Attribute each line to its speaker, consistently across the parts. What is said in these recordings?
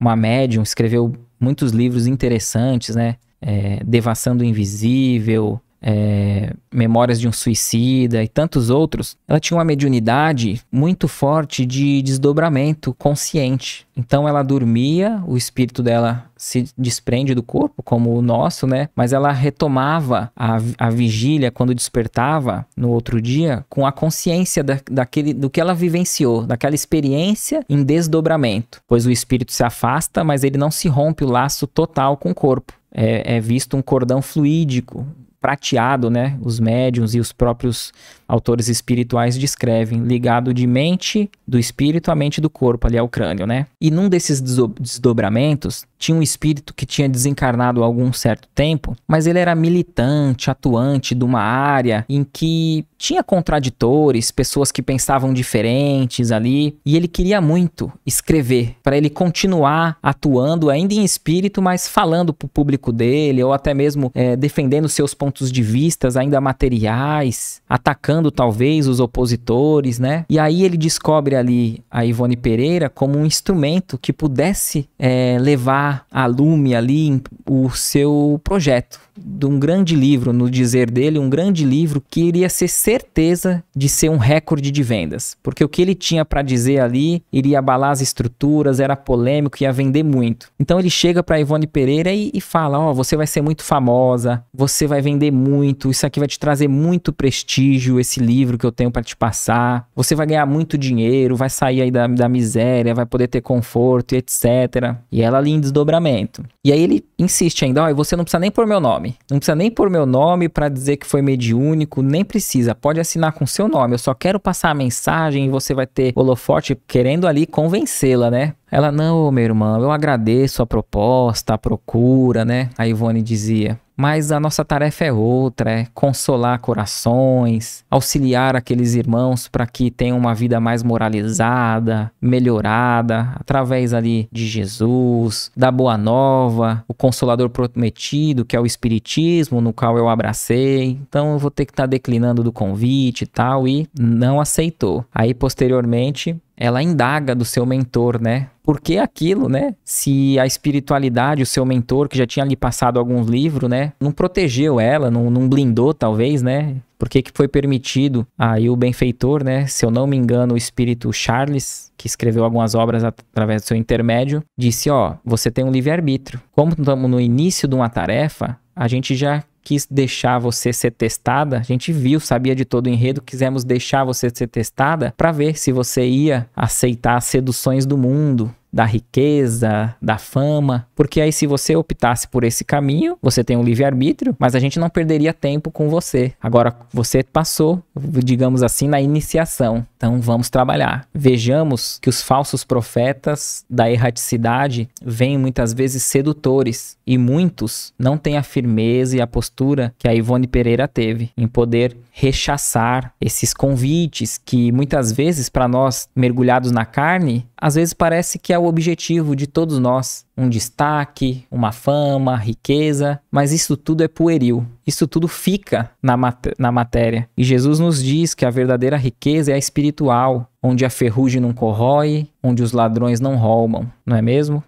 Speaker 1: uma médium, escreveu muitos livros interessantes, né? É, Devassando o Invisível, é, Memórias de um Suicida e tantos outros, ela tinha uma mediunidade muito forte de desdobramento consciente. Então ela dormia, o espírito dela se desprende do corpo, como o nosso, né? Mas ela retomava a, a vigília quando despertava no outro dia com a consciência da, daquele, do que ela vivenciou, daquela experiência em desdobramento. Pois o espírito se afasta, mas ele não se rompe o laço total com o corpo. É, é, visto um cordão fluídico prateado, né? Os médiums e os próprios autores espirituais descrevem, ligado de mente do espírito à mente do corpo, ali ao crânio, né? E num desses desdobramentos, tinha um espírito que tinha desencarnado há algum certo tempo, mas ele era militante, atuante de uma área em que tinha contraditores, pessoas que pensavam diferentes ali, e ele queria muito escrever para ele continuar atuando ainda em espírito, mas falando para o público dele ou até mesmo é, defendendo seus pontos pontos de vistas ainda materiais, atacando talvez os opositores, né? E aí ele descobre ali a Ivone Pereira como um instrumento que pudesse é, levar a lume ali o seu projeto de um grande livro, no dizer dele, um grande livro que iria ser certeza de ser um recorde de vendas, porque o que ele tinha para dizer ali iria abalar as estruturas, era polêmico, ia vender muito. Então ele chega para Ivone Pereira e, e fala: ó, oh, você vai ser muito famosa, você vai vender muito, isso aqui vai te trazer muito prestígio, esse livro que eu tenho para te passar. Você vai ganhar muito dinheiro, vai sair aí da, da miséria, vai poder ter conforto, etc. E ela ali em desdobramento. E aí ele insiste ainda, ó, oh, você não precisa nem pôr meu nome. Não precisa nem pôr meu nome para dizer que foi mediúnico, nem precisa. Pode assinar com seu nome. Eu só quero passar a mensagem e você vai ter holofote querendo ali convencê-la, né? Ela, não, meu irmão, eu agradeço a proposta, a procura, né? A Ivone dizia. Mas a nossa tarefa é outra, é consolar corações, auxiliar aqueles irmãos para que tenham uma vida mais moralizada, melhorada, através ali de Jesus, da boa nova, o consolador prometido, que é o espiritismo, no qual eu abracei. Então eu vou ter que estar tá declinando do convite e tal e não aceitou. Aí posteriormente ela indaga do seu mentor, né? porque aquilo, né? Se a espiritualidade, o seu mentor, que já tinha lhe passado alguns livros, né? Não protegeu ela, não, não blindou, talvez, né? Porque que foi permitido aí o benfeitor, né? Se eu não me engano, o espírito Charles, que escreveu algumas obras através do seu intermédio, disse: Ó, você tem um livre-arbítrio. Como estamos no início de uma tarefa, a gente já quis deixar você ser testada, a gente viu, sabia de todo o enredo, quisemos deixar você ser testada para ver se você ia aceitar as seduções do mundo, da riqueza, da fama, porque aí se você optasse por esse caminho, você tem um livre-arbítrio, mas a gente não perderia tempo com você. Agora você passou, digamos assim, na iniciação. Então vamos trabalhar. Vejamos que os falsos profetas da erraticidade vêm muitas vezes sedutores e muitos não têm a firmeza e a postura que a Ivone Pereira teve em poder rechaçar esses convites que muitas vezes para nós mergulhados na carne, às vezes parece que é o objetivo de todos nós: um destaque, uma fama, riqueza, mas isso tudo é pueril. Isso tudo fica na, mat na matéria. E Jesus nos diz que a verdadeira riqueza é a espiritual, onde a ferrugem não corrói, onde os ladrões não roubam, não é mesmo?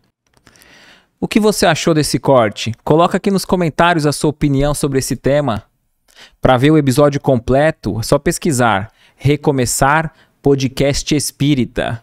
Speaker 1: O que você achou desse corte? Coloca aqui nos comentários a sua opinião sobre esse tema. Para ver o episódio completo, é só pesquisar Recomeçar Podcast Espírita.